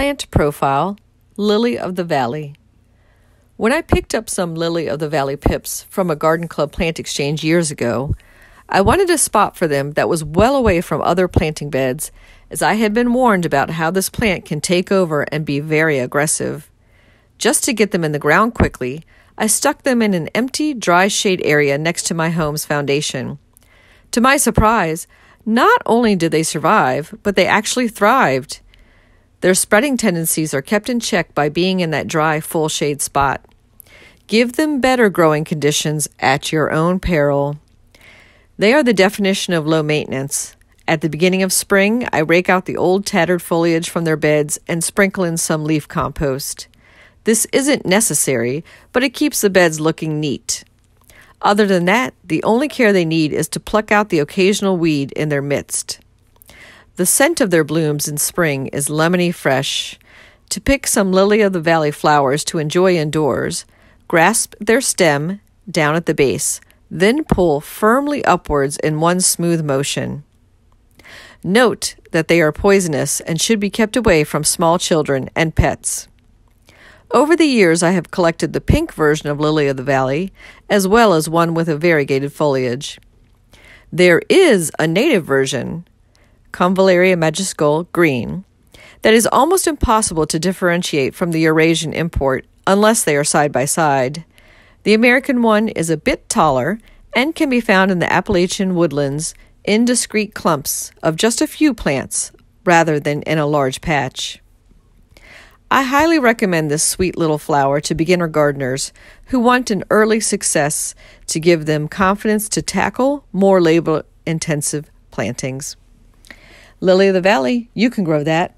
Plant Profile Lily of the Valley. When I picked up some Lily of the Valley pips from a garden club plant exchange years ago, I wanted a spot for them that was well away from other planting beds, as I had been warned about how this plant can take over and be very aggressive. Just to get them in the ground quickly, I stuck them in an empty, dry shade area next to my home's foundation. To my surprise, not only did they survive, but they actually thrived. Their spreading tendencies are kept in check by being in that dry, full shade spot. Give them better growing conditions at your own peril. They are the definition of low maintenance. At the beginning of spring, I rake out the old tattered foliage from their beds and sprinkle in some leaf compost. This isn't necessary, but it keeps the beds looking neat. Other than that, the only care they need is to pluck out the occasional weed in their midst. The scent of their blooms in spring is lemony fresh. To pick some lily of the valley flowers to enjoy indoors, grasp their stem down at the base, then pull firmly upwards in one smooth motion. Note that they are poisonous and should be kept away from small children and pets. Over the years, I have collected the pink version of Lily of the Valley, as well as one with a variegated foliage. There is a native version, Convallaria majuscule green, that is almost impossible to differentiate from the Eurasian import unless they are side by side. The American one is a bit taller and can be found in the Appalachian woodlands in discrete clumps of just a few plants rather than in a large patch. I highly recommend this sweet little flower to beginner gardeners who want an early success to give them confidence to tackle more labor intensive plantings. Lily of the Valley, you can grow that.